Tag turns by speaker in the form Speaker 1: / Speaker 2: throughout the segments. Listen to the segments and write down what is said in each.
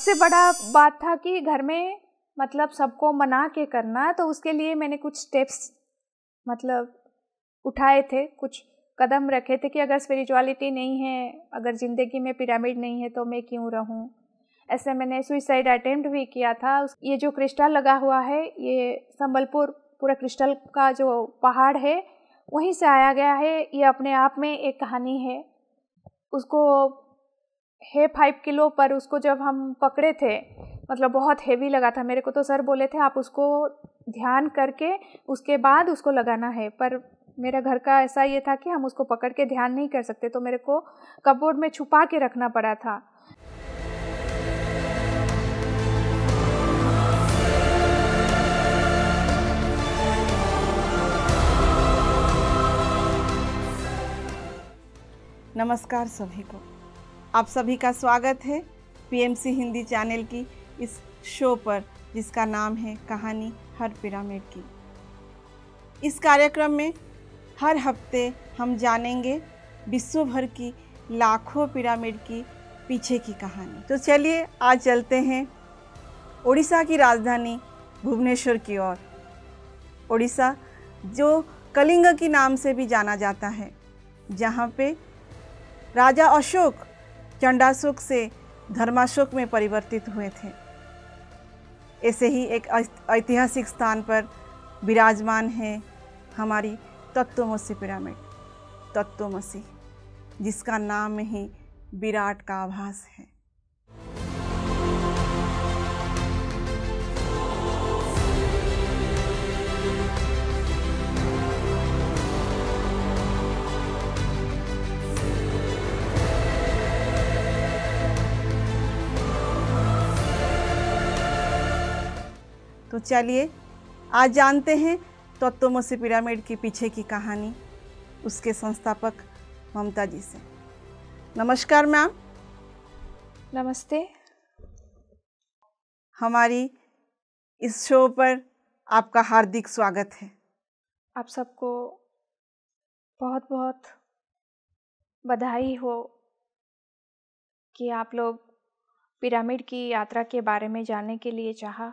Speaker 1: सबसे बड़ा बात था कि घर में मतलब सबको मना के करना तो उसके लिए मैंने कुछ स्टेप्स मतलब उठाए थे कुछ कदम रखे थे कि अगर स्पिरिचुअलिटी नहीं है अगर ज़िंदगी में पिरामिड नहीं है तो मैं क्यों रहूं ऐसे मैंने सुइसाइड अटेम्प्ट भी किया था ये जो क्रिस्टल लगा हुआ है ये संबलपुर पूरा क्रिस्टल का जो पहाड़ है वहीं से आया गया है ये अपने आप में एक कहानी है उसको है फाइव किलो पर उसको जब हम पकड़े थे मतलब बहुत हेवी लगा था मेरे को तो सर बोले थे आप उसको ध्यान करके उसके बाद उसको लगाना है पर मेरा घर का ऐसा ये था कि हम उसको पकड़ के ध्यान नहीं कर सकते तो मेरे को कपबोर्ड में छुपा के रखना पड़ा था
Speaker 2: नमस्कार सभी को आप सभी का स्वागत है पीएमसी हिंदी चैनल की इस शो पर जिसका नाम है कहानी हर पिरामिड की इस कार्यक्रम में हर हफ्ते हम जानेंगे विश्व भर की लाखों पिरामिड की पीछे की कहानी तो चलिए आज चलते हैं ओडिशा की राजधानी भुवनेश्वर की ओर ओडिशा जो कलिंग के नाम से भी जाना जाता है जहाँ पे राजा अशोक चंडाशोक से धर्माशोक में परिवर्तित हुए थे ऐसे ही एक ऐतिहासिक स्थान पर विराजमान है हमारी तत्वमसी पिरामिड तत्वमसी जिसका नाम ही विराट का आभास है तो चलिए आज जानते हैं तत्वमसी से पिरामिड के पीछे की कहानी उसके संस्थापक ममता जी से नमस्कार मैम नमस्ते हमारी इस शो पर आपका हार्दिक स्वागत है आप सबको बहुत
Speaker 1: बहुत बधाई हो कि आप लोग पिरामिड की यात्रा के बारे में जानने के लिए चाहा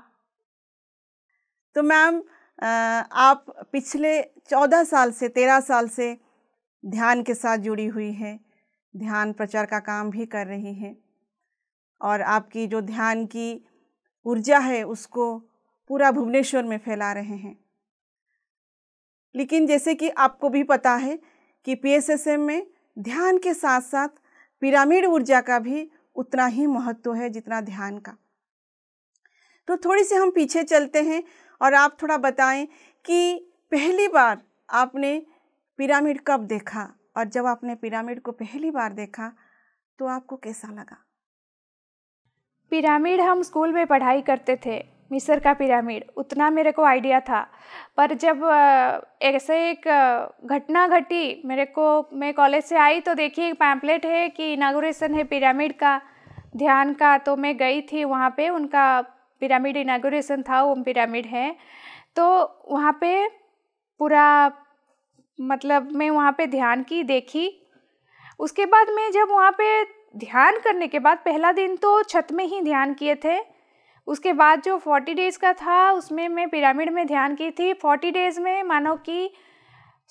Speaker 2: तो मैम आप पिछले चौदह साल से तेरह साल से ध्यान के साथ जुड़ी हुई हैं ध्यान प्रचार का काम भी कर रही हैं और आपकी जो ध्यान की ऊर्जा है उसको पूरा भुवनेश्वर में फैला रहे हैं लेकिन जैसे कि आपको भी पता है कि पीएसएसएम में ध्यान के साथ साथ पिरामिड ऊर्जा का भी उतना ही महत्व है जितना ध्यान का तो थोड़ी सी हम पीछे चलते हैं और आप थोड़ा बताएं कि पहली बार आपने पिरामिड कब देखा और जब आपने पिरामिड को पहली बार देखा तो आपको कैसा लगा
Speaker 1: पिरामिड हम स्कूल में पढ़ाई करते थे मिस्र का पिरामिड उतना मेरे को आइडिया था पर जब ऐसे एक घटना घटी मेरे को मैं कॉलेज से आई तो देखी एक पैम्पलेट है कि इनाग्रेशन है पिरामिड का ध्यान का तो मैं गई थी वहाँ पे उनका पिरामिड इनागोरेशन था ओम पिरामिड है तो वहाँ पे पूरा मतलब मैं वहाँ पे ध्यान की देखी उसके बाद मैं जब वहाँ पे ध्यान करने के बाद पहला दिन तो छत में ही ध्यान किए थे उसके बाद जो फोर्टी डेज़ का था उसमें मैं पिरामिड में ध्यान की थी फोर्टी डेज़ में मानो कि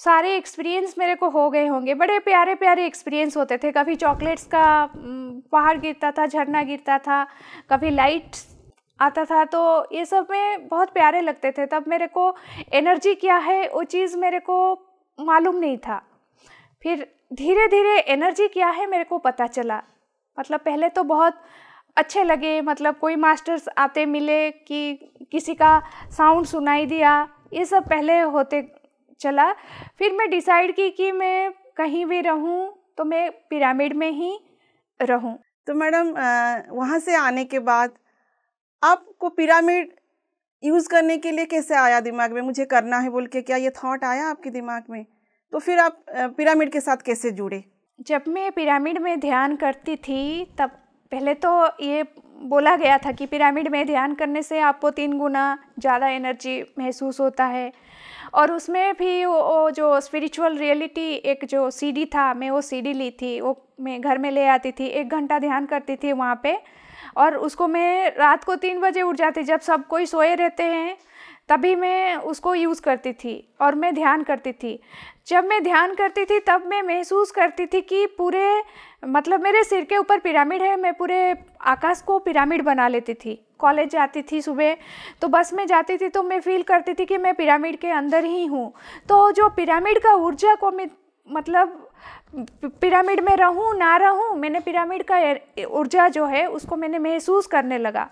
Speaker 1: सारे एक्सपीरियंस मेरे को हो गए होंगे बड़े प्यारे प्यारे एक्सपीरियंस होते थे कभी चॉकलेट्स का पहाड़ गिरता था झरना गिरता था कभी लाइट्स आता था तो ये सब में बहुत प्यारे लगते थे तब मेरे को एनर्जी क्या है वो चीज़ मेरे को मालूम नहीं था फिर धीरे धीरे एनर्जी क्या है मेरे को पता चला मतलब पहले तो बहुत अच्छे लगे मतलब कोई मास्टर्स आते मिले कि किसी का साउंड सुनाई दिया ये सब पहले होते चला फिर मैं डिसाइड की कि मैं
Speaker 2: कहीं भी रहूं तो मैं पिरामिड में ही रहूं तो मैडम वहाँ से आने के बाद आपको पिरामिड यूज़ करने के लिए कैसे आया दिमाग में मुझे करना है बोल के क्या ये थॉट आया आपके दिमाग में तो फिर आप पिरामिड के साथ कैसे जुड़े जब मैं पिरामिड में ध्यान करती थी तब पहले
Speaker 1: तो ये बोला गया था कि पिरामिड में ध्यान करने से आपको तीन गुना ज़्यादा एनर्जी महसूस होता है और उसमें भी वो, जो स्पिरिचुअल रियलिटी एक जो सीडी था मैं वो सीडी ली थी वो मैं घर में ले आती थी एक घंटा ध्यान करती थी वहाँ पे और उसको मैं रात को तीन बजे उठ जाती जब सब कोई सोए रहते हैं तभी मैं उसको यूज़ करती थी और मैं ध्यान करती थी जब मैं ध्यान करती थी तब मैं महसूस करती थी कि पूरे मतलब मेरे सिर के ऊपर पिरामिड है मैं पूरे आकाश को पिरामिड बना लेती थी कॉलेज जाती थी सुबह तो बस में जाती थी तो मैं फील करती थी कि मैं पिरामिड के अंदर ही हूँ तो जो पिरामिड का ऊर्जा को मैं मतलब पिरामिड में रहूं ना रहूं मैंने पिरामिड का ऊर्जा जो है उसको मैंने महसूस करने लगा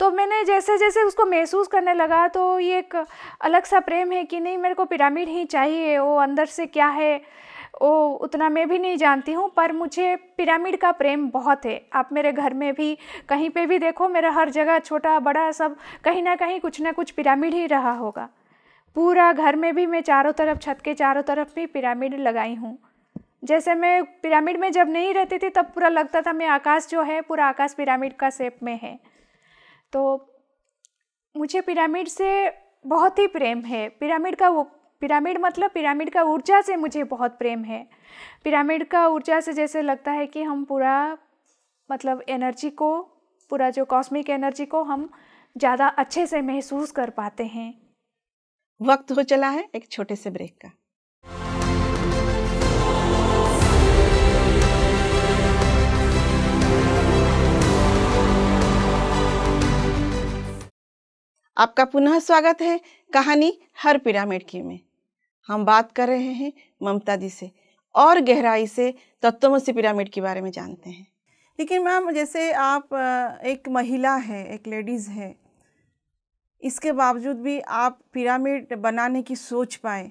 Speaker 1: तो मैंने जैसे जैसे उसको महसूस करने लगा तो ये एक अलग सा प्रेम है कि नहीं मेरे को पिरामिड ही चाहिए वो अंदर से क्या है ओ उतना मैं भी नहीं जानती हूँ पर मुझे पिरामिड का प्रेम बहुत है आप मेरे घर में भी कहीं पे भी देखो मेरा हर जगह छोटा बड़ा सब कहीं ना कहीं कुछ ना कुछ पिरामिड ही रहा होगा पूरा घर में भी मैं चारों तरफ छत के चारों तरफ भी पिरामिड लगाई हूँ जैसे मैं पिरामिड में जब नहीं रहती थी तब पूरा लगता था मैं आकाश जो है पूरा आकाश पिरामिड का शेप में है तो मुझे पिरामिड से बहुत ही प्रेम है पिरामिड का वो पिरामिड मतलब पिरामिड का ऊर्जा से मुझे बहुत प्रेम है पिरामिड का ऊर्जा से जैसे लगता है कि हम पूरा मतलब एनर्जी को पूरा जो कॉस्मिक एनर्जी को हम ज़्यादा अच्छे से महसूस कर पाते हैं
Speaker 2: वक्त हो चला है एक छोटे से ब्रेक का आपका पुनः स्वागत है कहानी हर पिरामिड की में हम बात कर रहे हैं ममता दी से और गहराई से तत्वमसी पिरामिड के बारे में जानते हैं लेकिन मैम जैसे आप एक महिला है एक लेडीज़ है इसके बावजूद भी आप पिरामिड बनाने की सोच पाए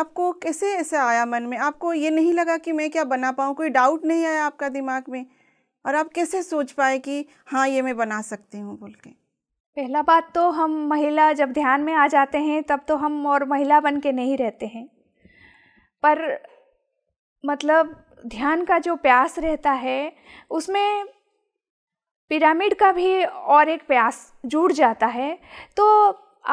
Speaker 2: आपको कैसे ऐसे आया मन में आपको ये नहीं लगा कि मैं क्या बना पाऊँ कोई डाउट नहीं आया आपका दिमाग में और आप कैसे सोच पाए कि हाँ ये मैं बना सकती हूँ बोल के पहला बात तो हम महिला जब
Speaker 1: ध्यान में आ जाते हैं तब तो हम और महिला बन के नहीं रहते हैं पर मतलब ध्यान का जो प्यास रहता है उसमें पिरामिड का भी और एक प्यास जुड़ जाता है तो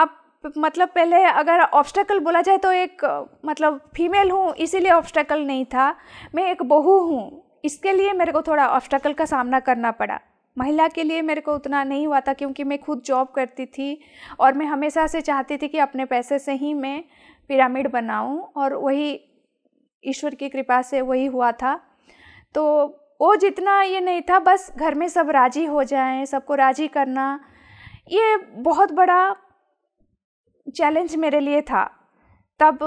Speaker 1: आप मतलब पहले अगर ऑब्स्टेकल बोला जाए तो एक मतलब फीमेल हूँ इसीलिए ऑब्स्टेकल नहीं था मैं एक बहू हूँ इसके लिए मेरे को थोड़ा ऑब्स्टेकल का सामना करना पड़ा महिला के लिए मेरे को उतना नहीं हुआ था क्योंकि मैं खुद जॉब करती थी और मैं हमेशा से चाहती थी कि अपने पैसे से ही मैं पिरामिड बनाऊं और वही ईश्वर की कृपा से वही हुआ था तो वो जितना ये नहीं था बस घर में सब राज़ी हो जाएं सबको राज़ी करना ये बहुत बड़ा चैलेंज मेरे लिए था तब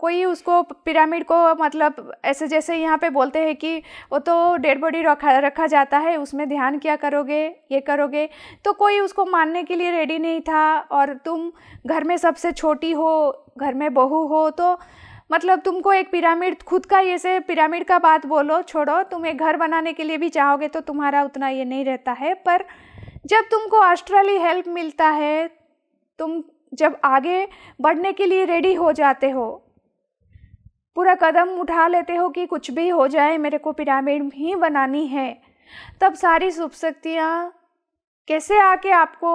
Speaker 1: कोई उसको पिरामिड को मतलब ऐसे जैसे यहाँ पे बोलते हैं कि वो तो डेड बॉडी रखा रखा जाता है उसमें ध्यान क्या करोगे ये करोगे तो कोई उसको मानने के लिए रेडी नहीं था और तुम घर में सबसे छोटी हो घर में बहू हो तो मतलब तुमको एक पिरामिड खुद का ये से पिरामिड का बात बोलो छोड़ो तुम एक घर बनाने के लिए भी चाहोगे तो तुम्हारा उतना ये नहीं रहता है पर जब तुमको ऑस्ट्रली हेल्प मिलता है तुम जब आगे बढ़ने के लिए रेडी हो जाते हो पूरा कदम उठा लेते हो कि कुछ भी हो जाए मेरे को पिरामिड ही बनानी है तब सारी शुभ शक्तियाँ कैसे आके आपको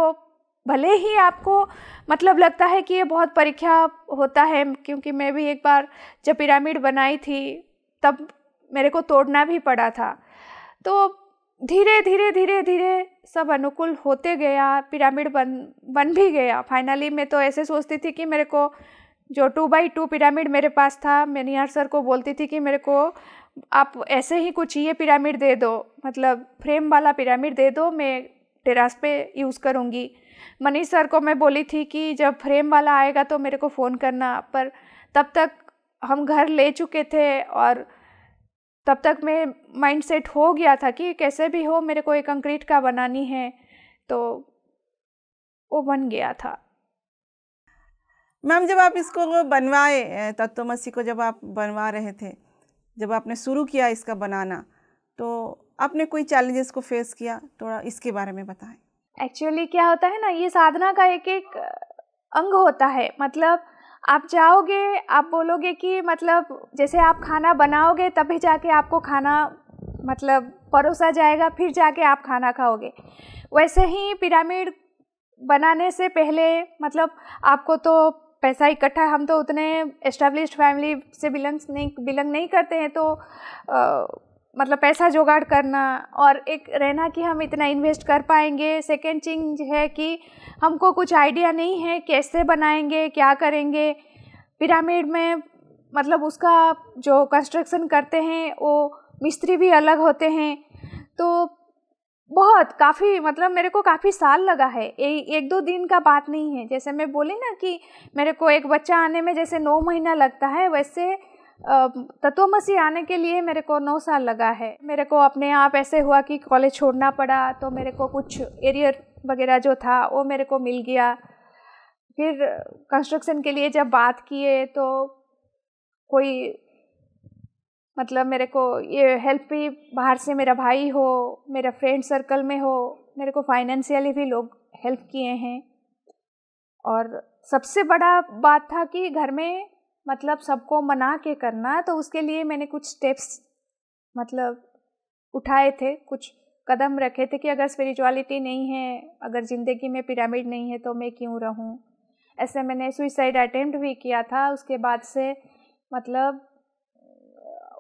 Speaker 1: भले ही आपको मतलब लगता है कि ये बहुत परीक्षा होता है क्योंकि मैं भी एक बार जब पिरामिड बनाई थी तब मेरे को तोड़ना भी पड़ा था तो धीरे धीरे धीरे धीरे सब अनुकूल होते गया पिरामिड बन बन भी गया फाइनली मैं तो ऐसे सोचती थी कि मेरे को जो टू बाई टू पिरामिड मेरे पास था मैं निहार सर को बोलती थी कि मेरे को आप ऐसे ही कुछ ये पिरामिड दे दो मतलब फ्रेम वाला पिरामिड दे दो मैं टेरास पे यूज़ करूँगी मनीष सर को मैं बोली थी कि जब फ्रेम वाला आएगा तो मेरे को फ़ोन करना पर तब तक हम घर ले चुके थे और तब तक मैं माइंड सेट हो गया था कि कैसे भी हो मेरे को एक कंक्रीट का बनानी है तो वो बन गया था
Speaker 2: मैम जब आप इसको बनवाए तत्व मसीह को जब आप बनवा रहे थे जब आपने शुरू किया इसका बनाना तो आपने कोई चैलेंजेस को फेस किया थोड़ा इसके बारे में बताएं
Speaker 1: एक्चुअली क्या होता है ना ये साधना का एक एक अंग होता है मतलब आप जाओगे आप बोलोगे कि मतलब जैसे आप खाना बनाओगे तभी जाके आपको खाना मतलब परोसा जाएगा फिर जाके आप खाना खाओगे वैसे ही पिरामिड बनाने से पहले मतलब आपको तो पैसा इकट्ठा हम तो उतने इस्टेब्लिश फैमिली से बिलोंग्स नहीं बिलोंग नहीं करते हैं तो आ, मतलब पैसा जुगाड़ करना और एक रहना कि हम इतना इन्वेस्ट कर पाएंगे सेकेंड चीज है कि हमको कुछ आइडिया नहीं है कैसे बनाएंगे क्या करेंगे पिरामिड में मतलब उसका जो कंस्ट्रक्शन करते हैं वो मिस्त्री भी अलग होते हैं तो बहुत काफ़ी मतलब मेरे को काफ़ी साल लगा है ए, एक दो दिन का बात नहीं है जैसे मैं बोली ना कि मेरे को एक बच्चा आने में जैसे नौ महीना लगता है वैसे तत्वमसी आने के लिए मेरे को नौ साल लगा है मेरे को अपने आप ऐसे हुआ कि कॉलेज छोड़ना पड़ा तो मेरे को कुछ एरियर वगैरह जो था वो मेरे को मिल गया फिर कंस्ट्रक्शन के लिए जब बात किए तो कोई मतलब मेरे को ये हेल्प भी बाहर से मेरा भाई हो मेरा फ्रेंड सर्कल में हो मेरे को फाइनेंशियली भी लोग हेल्प किए हैं और सबसे बड़ा बात था कि घर में मतलब सबको मना के करना तो उसके लिए मैंने कुछ स्टेप्स मतलब उठाए थे कुछ कदम रखे थे कि अगर स्पिरिचुअलिटी नहीं है अगर ज़िंदगी में पिरामिड नहीं है तो मैं क्यों रहूं ऐसे मैंने सुइसाइड अटेम्प्ट भी किया था उसके बाद से मतलब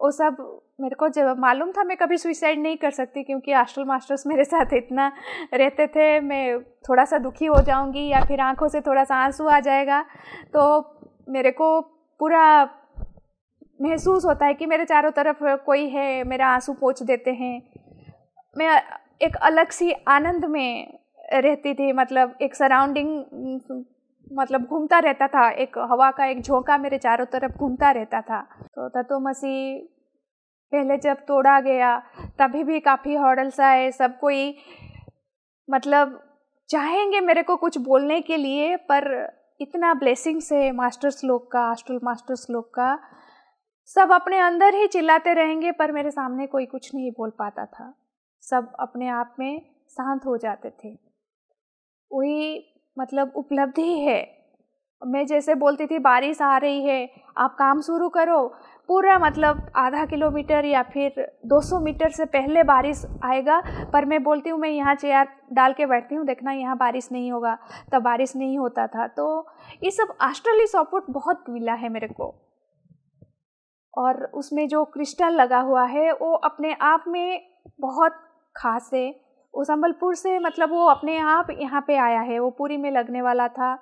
Speaker 1: वो सब मेरे को जब मालूम था मैं कभी सुइसाइड नहीं कर सकती क्योंकि हॉस्टल मास्टर्स मेरे साथ इतना रहते थे मैं थोड़ा सा दुखी हो जाऊंगी या फिर आंखों से थोड़ा सा आंसू आ जाएगा तो मेरे को पूरा महसूस होता है कि मेरे चारों तरफ कोई है मेरा आंसू पोछ देते हैं मैं एक अलग सी आनंद में रहती थी मतलब एक सराउंडिंग मतलब घूमता रहता था एक हवा का एक झोंका मेरे चारों तरफ घूमता रहता था तो तत्व मसीह पहले जब तोड़ा गया तभी भी काफ़ी हॉडल सा है सब कोई मतलब चाहेंगे मेरे को कुछ बोलने के लिए पर इतना ब्लेसिंग से मास्टर श्लोक का हॉस्टल मास्टर श्लोक का सब अपने अंदर ही चिल्लाते रहेंगे पर मेरे सामने कोई कुछ नहीं बोल पाता था सब अपने आप में शांत हो जाते थे वही मतलब उपलब्धि है मैं जैसे बोलती थी बारिश आ रही है आप काम शुरू करो पूरा मतलब आधा किलोमीटर या फिर 200 मीटर से पहले बारिश आएगा पर मैं बोलती हूँ मैं यहाँ चेयर डाल के बैठती हूँ देखना यहाँ बारिश नहीं होगा तब बारिश नहीं होता था तो ये सब आस्ट्रली सपोर्ट बहुत मिला है मेरे को और उसमें जो क्रिस्टल लगा हुआ है वो अपने आप में बहुत खास है वो संबलपुर से मतलब वो अपने आप यहाँ पे आया है वो पूरी में लगने वाला था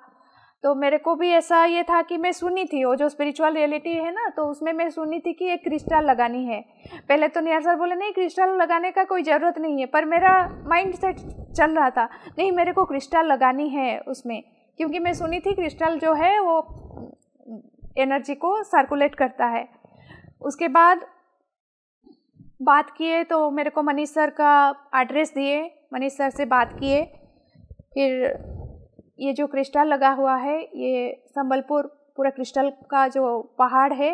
Speaker 1: तो मेरे को भी ऐसा ये था कि मैं सुनी थी वो जो स्पिरिचुअल रियलिटी है ना तो उसमें मैं सुनी थी कि एक क्रिस्टल लगानी है पहले तो नियर सर बोले नहीं क्रिस्टल लगाने का कोई ज़रूरत नहीं है पर मेरा माइंड सेट चल रहा था नहीं मेरे को क्रिस्टल लगानी है उसमें क्योंकि मैं सुनी थी क्रिस्टल जो है वो एनर्जी को सर्कुलेट करता है उसके बाद बात किए तो मेरे को मनीष सर का एड्रेस दिए मनीष सर से बात किए फिर ये जो क्रिस्टल लगा हुआ है ये संबलपुर पूरा क्रिस्टल का जो पहाड़ है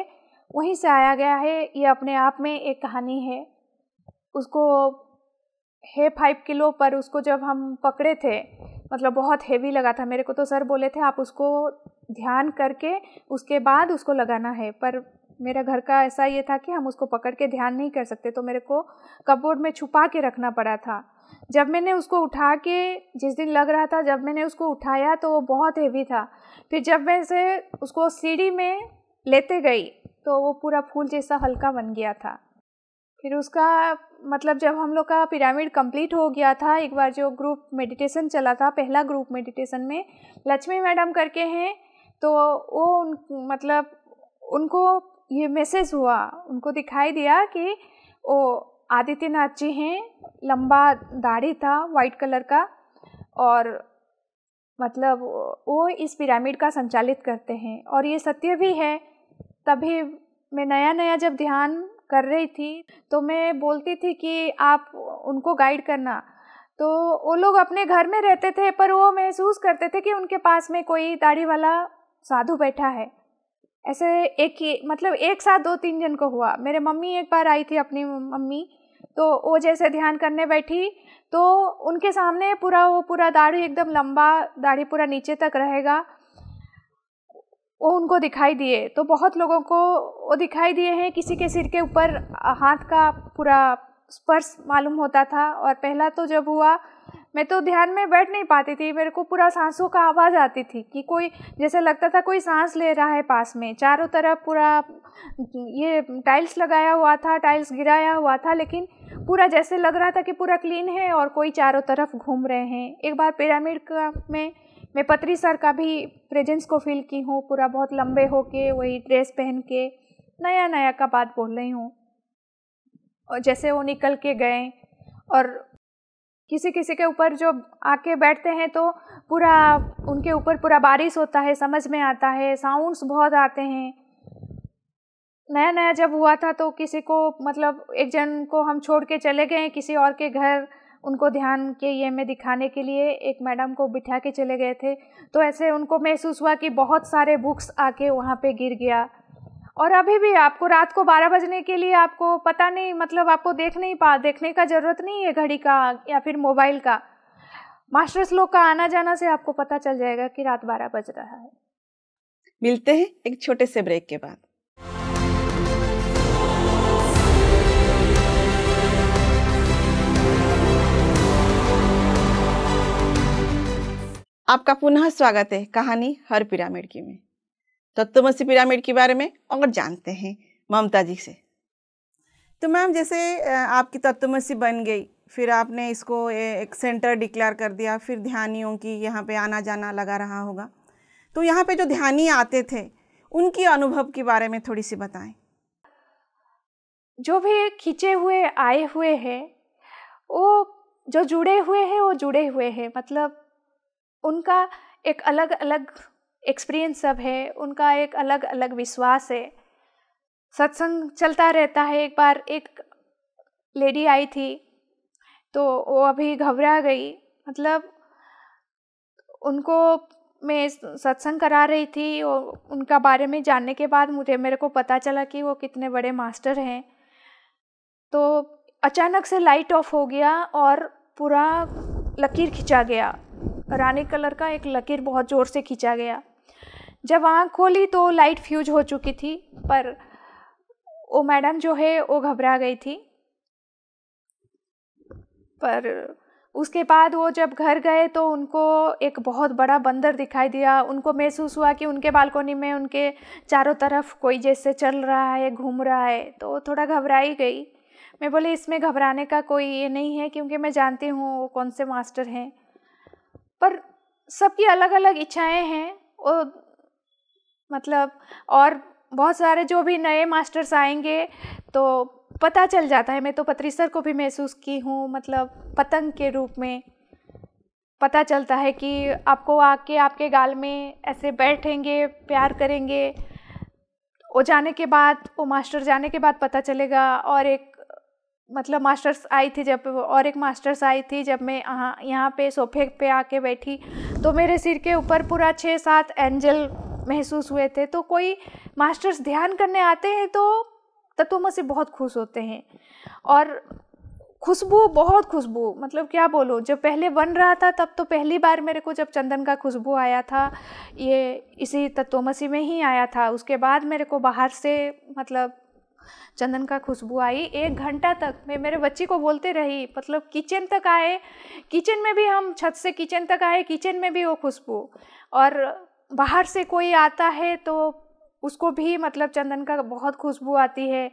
Speaker 1: वहीं से आया गया है ये अपने आप में एक कहानी है उसको है फाइव किलो पर उसको जब हम पकड़े थे मतलब बहुत हेवी लगा था मेरे को तो सर बोले थे आप उसको ध्यान करके उसके बाद उसको लगाना है पर मेरा घर का ऐसा ये था कि हम उसको पकड़ के ध्यान नहीं कर सकते तो मेरे को कपबोर्ड में छुपा के रखना पड़ा था जब मैंने उसको उठा के जिस दिन लग रहा था जब मैंने उसको उठाया तो वो बहुत हेवी था फिर जब मैं से उसको सीढ़ी में लेते गई तो वो पूरा फूल जैसा हल्का बन गया था फिर उसका मतलब जब हम लोग का पिरामिड कंप्लीट हो गया था एक बार जो ग्रुप मेडिटेशन चला था पहला ग्रुप मेडिटेशन में लक्ष्मी मैडम करके हैं तो वो उन मतलब उनको ये मैसेज हुआ उनको दिखाई दिया कि वो आदित्यनाथ जी हैं लंबा दाढ़ी था वाइट कलर का और मतलब वो इस पिरामिड का संचालित करते हैं और ये सत्य भी है तभी मैं नया नया जब ध्यान कर रही थी तो मैं बोलती थी कि आप उनको गाइड करना तो वो लोग अपने घर में रहते थे पर वो महसूस करते थे कि उनके पास में कोई दाढ़ी वाला साधु बैठा है ऐसे एक ही मतलब एक साथ दो तीन जन को हुआ मेरे मम्मी एक बार आई थी अपनी मम्मी तो वो जैसे ध्यान करने बैठी तो उनके सामने पूरा वो पूरा दाढ़ी एकदम लंबा दाढ़ी पूरा नीचे तक रहेगा वो उनको दिखाई दिए तो बहुत लोगों को वो दिखाई दिए हैं किसी के सिर के ऊपर हाथ का पूरा स्पर्श मालूम होता था और पहला तो जब हुआ मैं तो ध्यान में बैठ नहीं पाती थी मेरे को पूरा सांसों का आवाज़ आती थी कि कोई जैसे लगता था कोई सांस ले रहा है पास में चारों तरफ पूरा ये टाइल्स लगाया हुआ था टाइल्स गिराया हुआ था लेकिन पूरा जैसे लग रहा था कि पूरा क्लीन है और कोई चारों तरफ घूम रहे हैं एक बार पिरामिड का में मैं पत्री सर का भी प्रेजेंस को फील की हूँ पूरा बहुत लंबे होके वही ड्रेस पहन के नया नया का बात बोल रही हूँ और जैसे वो निकल के गए और किसी किसी के ऊपर जो आके बैठते हैं तो पूरा उनके ऊपर पूरा बारिश होता है समझ में आता है साउंड्स बहुत आते हैं नया नया जब हुआ था तो किसी को मतलब एक जन को हम छोड़ के चले गए किसी और के घर उनको ध्यान के ये में दिखाने के लिए एक मैडम को बिठा के चले गए थे तो ऐसे उनको महसूस हुआ कि बहुत सारे बुक्स आके वहाँ पे गिर गया और अभी भी आपको रात को बारह बजने के लिए आपको पता नहीं मतलब आपको देख नहीं पा देखने का ज़रूरत नहीं है घड़ी का या फिर मोबाइल का मास्टर श्लोक का आना जाना से आपको पता चल जाएगा कि रात बारह बज रहा है
Speaker 2: मिलते हैं एक छोटे से ब्रेक के बाद आपका पुनः स्वागत है कहानी हर पिरामिड की में तत्वमसी पिरामिड के बारे में और जानते हैं ममता जी से तो मैम जैसे आपकी तत्वमसी बन गई फिर आपने इसको एक सेंटर डिक्लेयर कर दिया फिर ध्यानियों की यहाँ पे आना जाना लगा रहा होगा तो यहाँ पे जो ध्यानी आते थे उनकी अनुभव के बारे में थोड़ी सी बताएं जो भी खींचे हुए आए हुए हैं वो जो जुड़े
Speaker 1: हुए हैं वो जुड़े हुए हैं मतलब उनका एक अलग अलग एक्सपीरियंस सब है उनका एक अलग अलग विश्वास है सत्संग चलता रहता है एक बार एक लेडी आई थी तो वो अभी घबरा गई मतलब उनको मैं सत्संग करा रही थी और उनका बारे में जानने के बाद मुझे मेरे को पता चला कि वो कितने बड़े मास्टर हैं तो अचानक से लाइट ऑफ हो गया और पूरा लकीर खींचा गया रानी कलर का एक लकीर बहुत ज़ोर से खींचा गया जब आँख खोली तो लाइट फ्यूज हो चुकी थी पर वो मैडम जो है वो घबरा गई थी पर उसके बाद वो जब घर गए तो उनको एक बहुत बड़ा बंदर दिखाई दिया उनको महसूस हुआ कि उनके बालकोनी में उनके चारों तरफ कोई जैसे चल रहा है घूम रहा है तो थोड़ा घबराई गई मैं बोले इसमें घबराने का कोई ये नहीं है क्योंकि मैं जानती हूँ वो कौन से मास्टर हैं पर सबकी अलग अलग इच्छाएं हैं और मतलब और बहुत सारे जो भी नए मास्टर्स आएंगे तो पता चल जाता है मैं तो पत्रिसर को भी महसूस की हूँ मतलब पतंग के रूप में पता चलता है कि आपको आके आपके गाल में ऐसे बैठेंगे प्यार करेंगे वो जाने के बाद वो मास्टर जाने के बाद पता चलेगा और एक मतलब मास्टर्स आई थी जब और एक मास्टर्स आई थी जब मैं यहाँ यहाँ पे सोफे पे आके बैठी तो मेरे सिर के ऊपर पूरा छः सात एंजल महसूस हुए थे तो कोई मास्टर्स ध्यान करने आते हैं तो तत्वों से बहुत खुश होते हैं और खुशबू बहुत खुशबू मतलब क्या बोलो जब पहले बन रहा था तब तो पहली बार मेरे को जब चंदन का खुशबू आया था ये इसी तत्वमसी में ही आया था उसके बाद मेरे को बाहर से मतलब चंदन का खुशबू आई एक घंटा तक मैं मेरे बच्ची को बोलते रही मतलब किचन तक आए किचन में भी हम छत से किचन तक आए किचन में भी वो खुशबू और बाहर से कोई आता है तो उसको भी मतलब चंदन का बहुत खुशबू आती है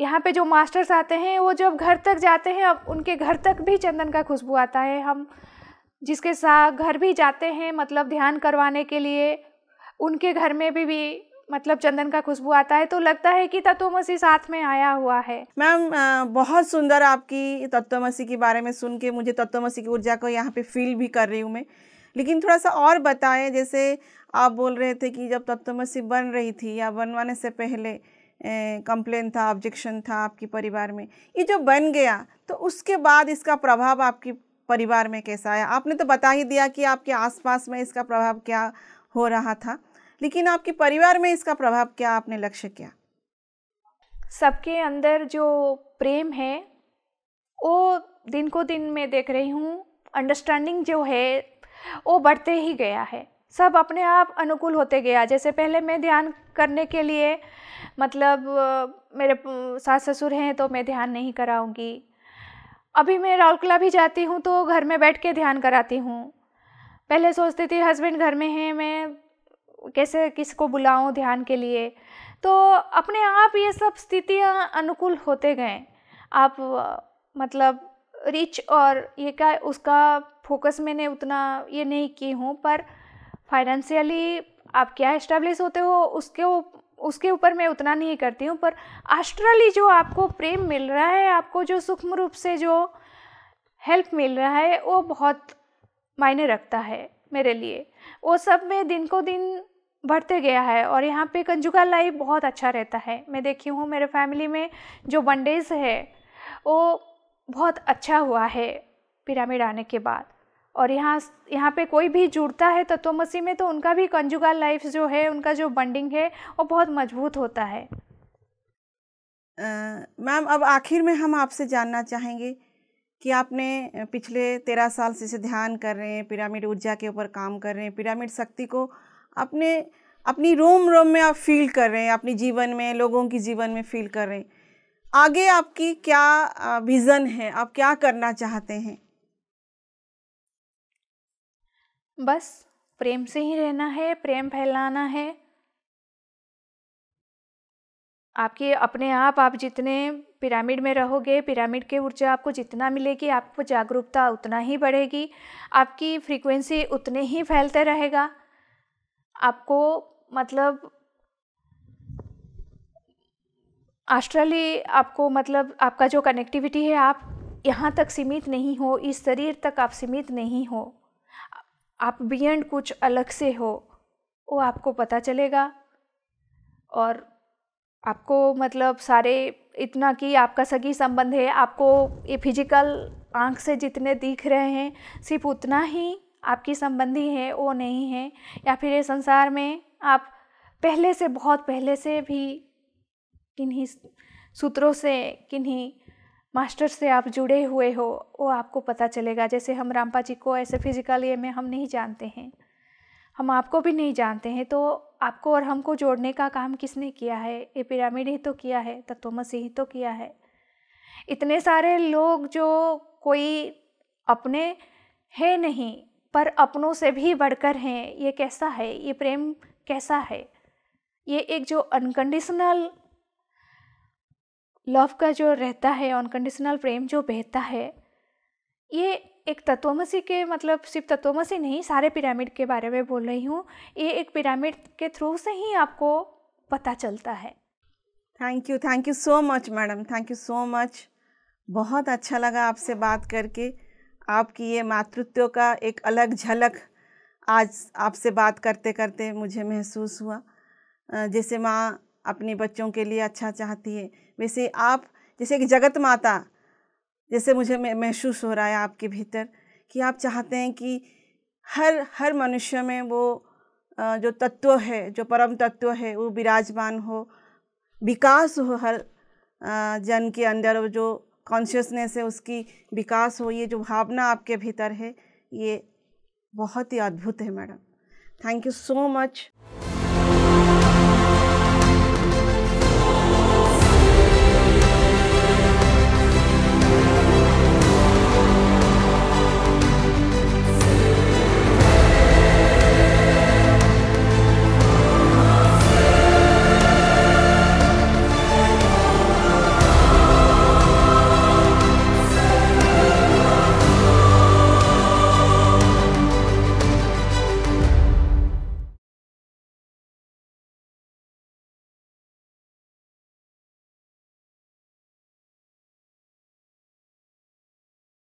Speaker 1: यहाँ पे जो मास्टर्स आते हैं वो जब घर तक जाते हैं अब उनके घर तक भी चंदन का खुशबू आता है हम जिसके साथ घर भी जाते हैं मतलब ध्यान करवाने के लिए उनके घर में भी भी मतलब चंदन का खुशबू आता है तो लगता है कि तत्व साथ में
Speaker 2: आया हुआ है मैम बहुत सुंदर आपकी तत्व मसीह के बारे में सुन के मुझे तत्व मसीह की ऊर्जा को यहाँ पे फील भी कर रही हूँ मैं लेकिन थोड़ा सा और बताएं जैसे आप बोल रहे थे कि जब तब तो बन रही थी या बनवाने से पहले कंप्लेन था ऑब्जेक्शन था आपके परिवार में ये जो बन गया तो उसके बाद इसका प्रभाव आपकी परिवार में कैसा आया आपने तो बता ही दिया कि आपके आसपास में इसका प्रभाव क्या हो रहा था लेकिन आपके परिवार में इसका प्रभाव क्या आपने लक्ष्य किया सबके अंदर जो प्रेम है वो दिन को दिन मैं देख रही
Speaker 1: हूँ अंडरस्टैंडिंग जो है वो बढ़ते ही गया है सब अपने आप अनुकूल होते गया जैसे पहले मैं ध्यान करने के लिए मतलब मेरे सास ससुर हैं तो मैं ध्यान नहीं कराऊंगी अभी मैं राउरकला भी जाती हूँ तो घर में बैठ के ध्यान कराती हूँ पहले सोचती थी हस्बैंड घर में हैं मैं कैसे किसको बुलाऊं ध्यान के लिए तो अपने आप ये सब स्थितियाँ अनुकूल होते गए आप मतलब रिच और ये क्या उसका फोकस मैंने उतना ये नहीं की हूँ पर फाइनेंशियली आप क्या इस्टेब्लिश होते हो उसके उसके ऊपर मैं उतना नहीं करती हूँ पर आस्ट्रली जो आपको प्रेम मिल रहा है आपको जो सूक्ष्म रूप से जो हेल्प मिल रहा है वो बहुत मायने रखता है मेरे लिए वो सब में दिन को दिन बढ़ते गया है और यहाँ पे कंजुगल लाइफ बहुत अच्छा रहता है मैं देखी हूँ मेरे फैमिली में जो वनडेज है वो बहुत अच्छा हुआ है पिरामिड आने के बाद और यहाँ यहाँ पे कोई भी जुड़ता है तत्व मसीह में तो उनका भी कंजुगल लाइफ जो है उनका जो बंडिंग है वो बहुत मजबूत होता है
Speaker 2: मैम अब आखिर में हम आपसे जानना चाहेंगे कि आपने पिछले तेरह साल से इसे ध्यान कर रहे हैं पिरामिड ऊर्जा के ऊपर काम कर रहे हैं पिरामिड शक्ति को अपने अपनी रोम रोम में आप फील कर रहे हैं अपने जीवन में लोगों की जीवन में फील कर रहे हैं आगे आपकी क्या विज़न है आप क्या करना चाहते हैं बस प्रेम से ही रहना है प्रेम
Speaker 1: फैलाना है आपके अपने आप आप जितने पिरामिड में रहोगे पिरामिड के ऊर्जा आपको जितना मिलेगी आपको जागरूकता उतना ही बढ़ेगी आपकी फ्रीक्वेंसी उतने ही फैलते रहेगा आपको मतलब आस्ट्रली आपको मतलब आपका जो कनेक्टिविटी है आप यहाँ तक सीमित नहीं हो इस शरीर तक आप सीमित नहीं हो आप बियॉन्ड कुछ अलग से हो वो आपको पता चलेगा और आपको मतलब सारे इतना कि आपका सगी संबंध है आपको ये फिजिकल आंख से जितने दिख रहे हैं सिर्फ उतना ही आपकी संबंधी है वो नहीं है या फिर ये संसार में आप पहले से बहुत पहले से भी किन्हीं सूत्रों से किन्हीं मास्टर से आप जुड़े हुए हो वो आपको पता चलेगा जैसे हम रामपा जी को ऐसे फिजिकल ये में हम नहीं जानते हैं हम आपको भी नहीं जानते हैं तो आपको और हमको जोड़ने का काम किसने किया है ये पिरामिड ही तो किया है तत्व मसीह ही तो किया है इतने सारे लोग जो कोई अपने हैं नहीं पर अपनों से भी बढ़कर हैं ये कैसा है ये प्रेम कैसा है ये एक जो अनकंडीशनल लव का जो रहता है अनकंडीशनल प्रेम जो बहता है ये एक तत्वमसी के मतलब सिर्फ तत्वमसी नहीं सारे पिरामिड के बारे में बोल रही हूँ ये एक पिरामिड
Speaker 2: के थ्रू से ही आपको पता चलता है thank you thank you so much madam thank you so much बहुत अच्छा लगा आपसे बात करके आपकी ये मातृत्व का एक अलग झलक आज आपसे बात करते करते मुझे महसूस हुआ जैसे माँ अपने बच्चों के लिए अच्छा चाहती है में से आप जैसे एक जगत माता जैसे मुझे महसूस हो रहा है आपके भीतर कि आप चाहते हैं कि हर हर मनुष्य में वो जो तत्व है जो परम तत्व है वो विराजमान हो विकास हो हर जन के अंदर जो कॉन्शियसनेस है उसकी विकास हो ये जो भावना आपके भीतर है ये बहुत ही अद्भुत है madam thank you so much